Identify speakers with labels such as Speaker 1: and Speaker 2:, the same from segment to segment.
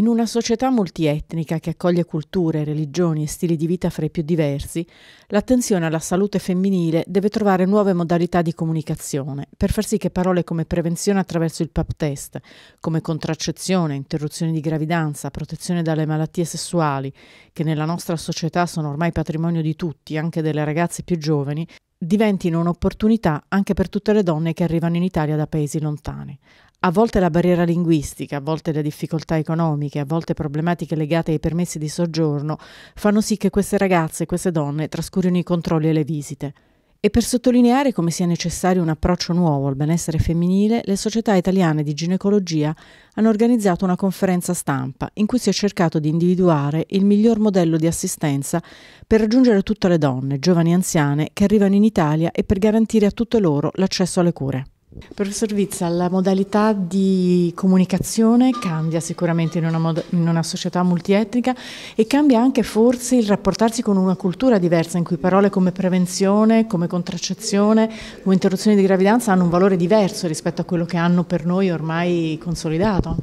Speaker 1: In una società multietnica che accoglie culture, religioni e stili di vita fra i più diversi, l'attenzione alla salute femminile deve trovare nuove modalità di comunicazione per far sì che parole come prevenzione attraverso il pap test, come contraccezione, interruzione di gravidanza, protezione dalle malattie sessuali, che nella nostra società sono ormai patrimonio di tutti, anche delle ragazze più giovani, diventino un'opportunità anche per tutte le donne che arrivano in Italia da paesi lontani. A volte la barriera linguistica, a volte le difficoltà economiche, a volte problematiche legate ai permessi di soggiorno fanno sì che queste ragazze e queste donne trascurino i controlli e le visite. E per sottolineare come sia necessario un approccio nuovo al benessere femminile, le società italiane di ginecologia hanno organizzato una conferenza stampa in cui si è cercato di individuare il miglior modello di assistenza per raggiungere tutte le donne, giovani e anziane, che arrivano in Italia e per garantire a tutte loro l'accesso alle cure. Professor Vizza, la modalità di comunicazione cambia sicuramente in una, in una, società multietnica e cambia anche forse il rapportarsi con una cultura diversa in cui parole come prevenzione, come contraccezione, o interruzione di gravidanza hanno un valore diverso rispetto a quello che hanno per noi ormai consolidato.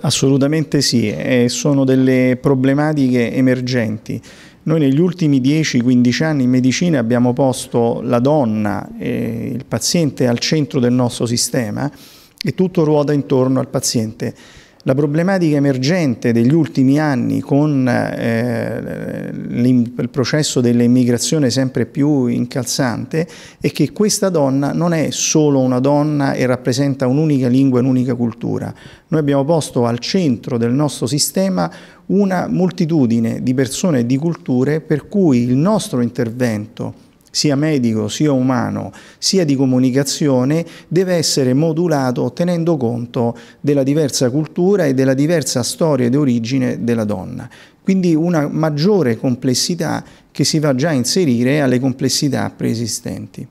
Speaker 2: Assolutamente sì, eh, sono delle problematiche emergenti noi negli ultimi 10-15 anni in medicina abbiamo posto la donna e il paziente al centro del nostro sistema e tutto ruota intorno al paziente. La problematica emergente degli ultimi anni con eh, il processo dell'immigrazione sempre più incalzante è che questa donna non è solo una donna e rappresenta un'unica lingua e un'unica cultura. Noi abbiamo posto al centro del nostro sistema una moltitudine di persone e di culture per cui il nostro intervento sia medico sia umano sia di comunicazione deve essere modulato tenendo conto della diversa cultura e della diversa storia ed origine della donna. Quindi una maggiore complessità che si va già a inserire alle complessità preesistenti.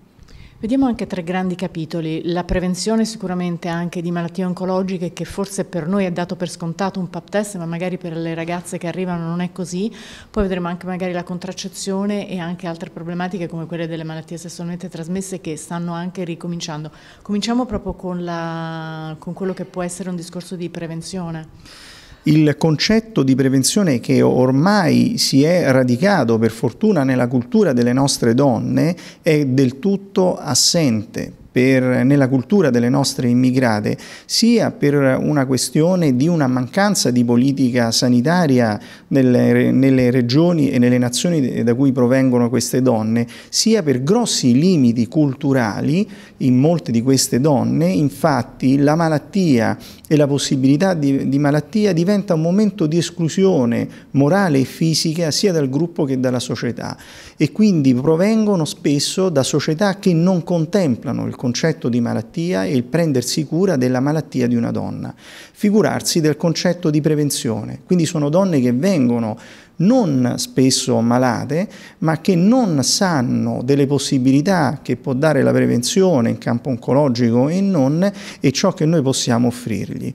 Speaker 1: Vediamo anche tre grandi capitoli, la prevenzione sicuramente anche di malattie oncologiche che forse per noi è dato per scontato un pap test ma magari per le ragazze che arrivano non è così, poi vedremo anche magari la contraccezione e anche altre problematiche come quelle delle malattie sessualmente trasmesse che stanno anche ricominciando. Cominciamo proprio con, la, con quello che può essere un discorso di prevenzione
Speaker 2: il concetto di prevenzione che ormai si è radicato per fortuna nella cultura delle nostre donne è del tutto assente per, nella cultura delle nostre immigrate, sia per una questione di una mancanza di politica sanitaria nelle, nelle regioni e nelle nazioni da cui provengono queste donne, sia per grossi limiti culturali in molte di queste donne. Infatti la malattia e la possibilità di, di malattia diventa un momento di esclusione morale e fisica sia dal gruppo che dalla società e quindi provengono spesso da società che non contemplano il concetto di malattia e il prendersi cura della malattia di una donna, figurarsi del concetto di prevenzione. Quindi sono donne che vengono non spesso malate, ma che non sanno delle possibilità che può dare la prevenzione in campo oncologico e non, e ciò che noi possiamo offrirgli.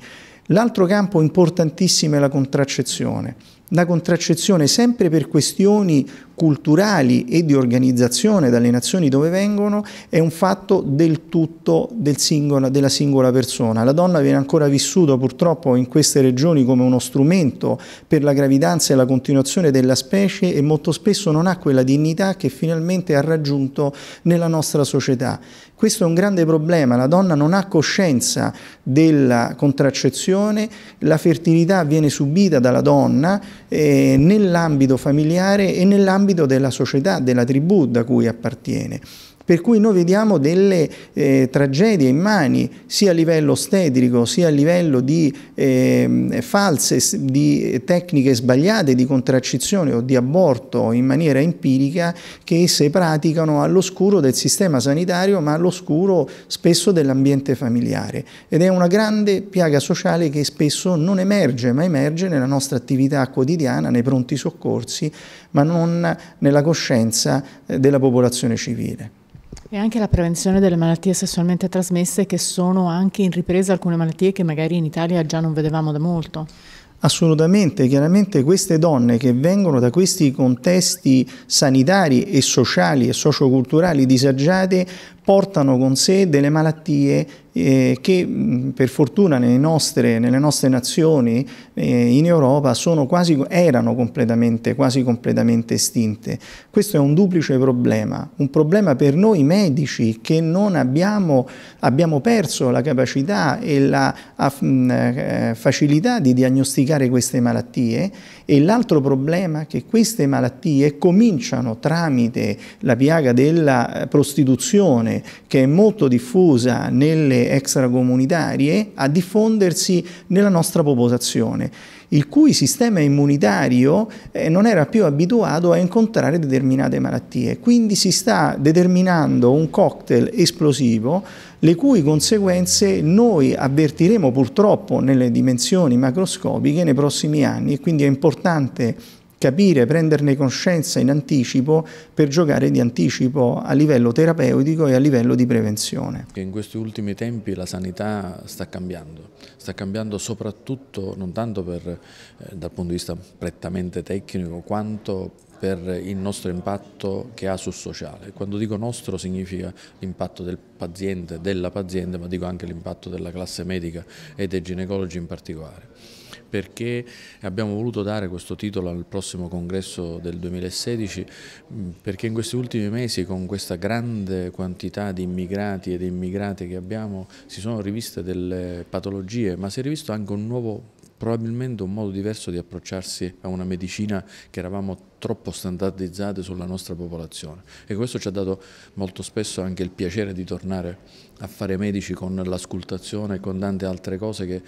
Speaker 2: L'altro campo importantissimo è la contraccezione la contraccezione sempre per questioni culturali e di organizzazione dalle nazioni dove vengono è un fatto del tutto del singola, della singola persona. La donna viene ancora vissuta purtroppo in queste regioni come uno strumento per la gravidanza e la continuazione della specie e molto spesso non ha quella dignità che finalmente ha raggiunto nella nostra società. Questo è un grande problema, la donna non ha coscienza della contraccezione, la fertilità viene subita dalla donna, eh, nell'ambito familiare e nell'ambito della società, della tribù da cui appartiene per cui noi vediamo delle eh, tragedie immani sia a livello ostetrico sia a livello di eh, false, di tecniche sbagliate di contraccezione o di aborto in maniera empirica che esse praticano all'oscuro del sistema sanitario ma all'oscuro spesso dell'ambiente familiare ed è una grande piaga sociale che spesso non emerge ma emerge nella nostra attività quotidiana, nei pronti soccorsi ma non nella coscienza eh, della popolazione civile.
Speaker 1: E anche la prevenzione delle malattie sessualmente trasmesse che sono anche in ripresa alcune malattie che magari in Italia già non vedevamo da molto.
Speaker 2: Assolutamente, chiaramente queste donne che vengono da questi contesti sanitari e sociali e socioculturali disagiate portano con sé delle malattie eh, che per fortuna nelle nostre, nelle nostre nazioni eh, in Europa quasi, erano completamente, quasi completamente estinte. Questo è un duplice problema, un problema per noi medici che non abbiamo, abbiamo perso la capacità e la a, mh, eh, facilità di diagnosticare queste malattie e l'altro problema è che queste malattie cominciano tramite la piaga della eh, prostituzione che è molto diffusa nelle extracomunitarie a diffondersi nella nostra popolazione, il cui sistema immunitario eh, non era più abituato a incontrare determinate malattie. Quindi si sta determinando un cocktail esplosivo le cui conseguenze noi avvertiremo purtroppo nelle dimensioni macroscopiche nei prossimi anni e quindi è importante capire, prenderne coscienza in anticipo per giocare di anticipo a livello terapeutico e a livello di prevenzione.
Speaker 3: In questi ultimi tempi la sanità sta cambiando, sta cambiando soprattutto non tanto per, eh, dal punto di vista prettamente tecnico quanto per il nostro impatto che ha sul sociale. Quando dico nostro significa l'impatto del paziente, della paziente, ma dico anche l'impatto della classe medica e dei ginecologi in particolare perché abbiamo voluto dare questo titolo al prossimo congresso del 2016 mm, perché in questi ultimi mesi con questa grande quantità di immigrati ed immigrate che abbiamo si sono riviste delle patologie ma si è rivisto anche un nuovo probabilmente un modo diverso di approcciarsi a una medicina che eravamo troppo standardizzate sulla nostra popolazione e questo ci ha dato molto spesso anche il piacere di tornare a fare medici con l'ascoltazione e con tante altre cose che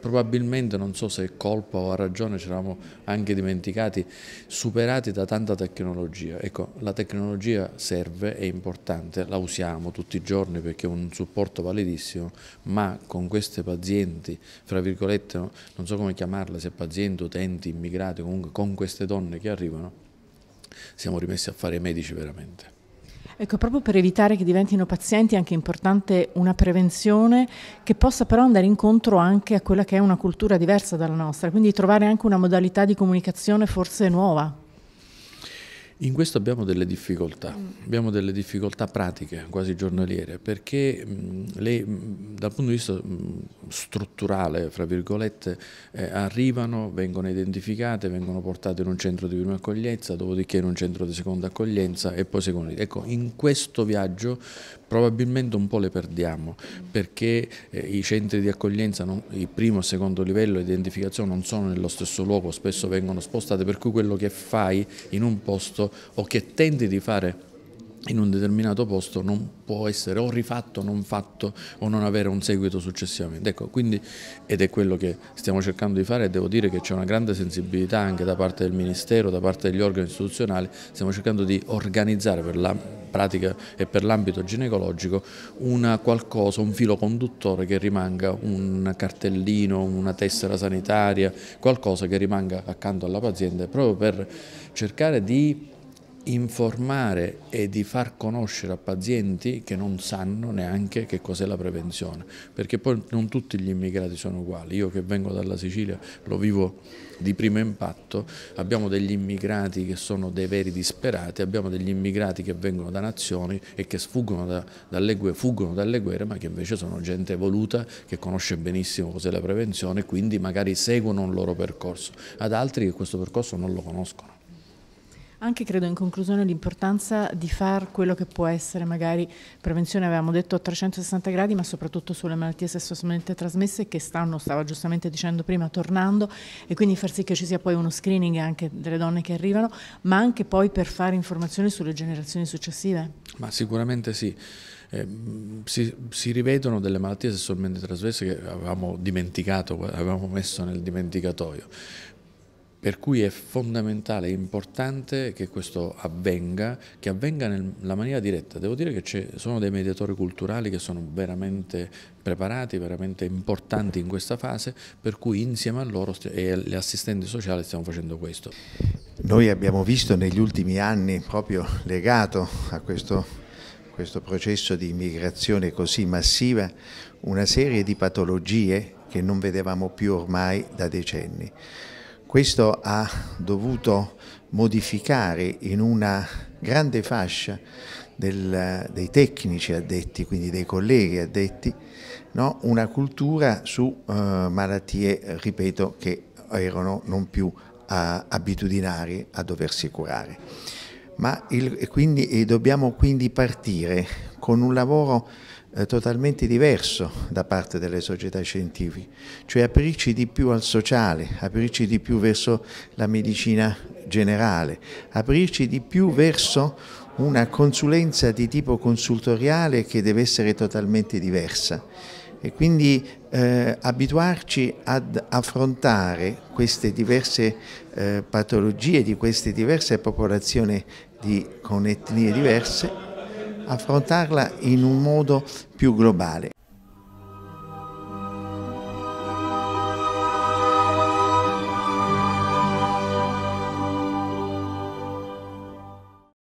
Speaker 3: probabilmente non so se è colpa o ha ragione, ci eravamo anche dimenticati, superati da tanta tecnologia. Ecco, la tecnologia serve, è importante, la usiamo tutti i giorni perché è un supporto validissimo, ma con queste pazienti, fra virgolette, non so come chiamarle, se pazienti, utenti, immigrati, comunque con queste donne che arrivano, siamo rimessi a fare i medici veramente.
Speaker 1: Ecco, proprio per evitare che diventino pazienti è anche importante una prevenzione che possa però andare incontro anche a quella che è una cultura diversa dalla nostra, quindi trovare anche una modalità di comunicazione forse nuova.
Speaker 3: In questo abbiamo delle difficoltà, mm. abbiamo delle difficoltà pratiche, quasi giornaliere, perché mm, lei, mm, dal punto di vista strutturale, fra virgolette, eh, arrivano, vengono identificate, vengono portate in un centro di prima accoglienza, dopodiché in un centro di seconda accoglienza e poi secondo. Ecco, in questo viaggio probabilmente un po' le perdiamo, perché eh, i centri di accoglienza, non, il primo e secondo livello di identificazione non sono nello stesso luogo, spesso vengono spostate, per cui quello che fai in un posto o che tenti di fare in un determinato posto non può essere o rifatto, non fatto o non avere un seguito successivamente. Ecco, quindi, ed è quello che stiamo cercando di fare e devo dire che c'è una grande sensibilità anche da parte del Ministero, da parte degli organi istituzionali, stiamo cercando di organizzare per la pratica e per l'ambito ginecologico una qualcosa, un filo conduttore che rimanga un cartellino, una tessera sanitaria, qualcosa che rimanga accanto alla paziente proprio per cercare di informare e di far conoscere a pazienti che non sanno neanche che cos'è la prevenzione, perché poi non tutti gli immigrati sono uguali, io che vengo dalla Sicilia lo vivo di primo impatto, abbiamo degli immigrati che sono dei veri disperati, abbiamo degli immigrati che vengono da nazioni e che sfuggono da, dalle, guerre, fuggono dalle guerre, ma che invece sono gente evoluta che conosce benissimo cos'è la prevenzione quindi magari seguono un loro percorso, ad altri che questo percorso non lo conoscono.
Speaker 1: Anche credo in conclusione l'importanza di fare quello che può essere magari prevenzione, avevamo detto a 360 gradi, ma soprattutto sulle malattie sessualmente trasmesse che stanno, stava giustamente dicendo prima, tornando e quindi far sì che ci sia poi uno screening anche delle donne che arrivano, ma anche poi per fare informazioni sulle generazioni successive.
Speaker 3: Ma sicuramente sì. Eh, si, si, rivedono delle malattie sessualmente trasmesse che avevamo dimenticato, avevamo messo nel dimenticatoio. Per cui è fondamentale, è importante che questo avvenga, che avvenga nella maniera diretta. Devo dire che ci sono dei mediatori culturali che sono veramente preparati, veramente importanti in questa fase, per cui insieme a loro e agli assistenti sociali stiamo facendo questo.
Speaker 4: Noi abbiamo visto negli ultimi anni, proprio legato a questo, questo processo di immigrazione così massiva, una serie di patologie che non vedevamo più ormai da decenni. Questo ha dovuto modificare in una grande fascia del, dei tecnici addetti, quindi dei colleghi addetti, no? una cultura su eh, malattie, ripeto, che erano non più eh, abitudinari a doversi curare. Ma il, quindi, dobbiamo quindi partire con un lavoro eh, totalmente diverso da parte delle società scientifiche, cioè aprirci di più al sociale, aprirci di più verso la medicina generale, aprirci di più verso una consulenza di tipo consultoriale che deve essere totalmente diversa e quindi eh, abituarci ad affrontare queste diverse eh, patologie di queste diverse popolazioni di, con etnie diverse affrontarla in un modo più globale.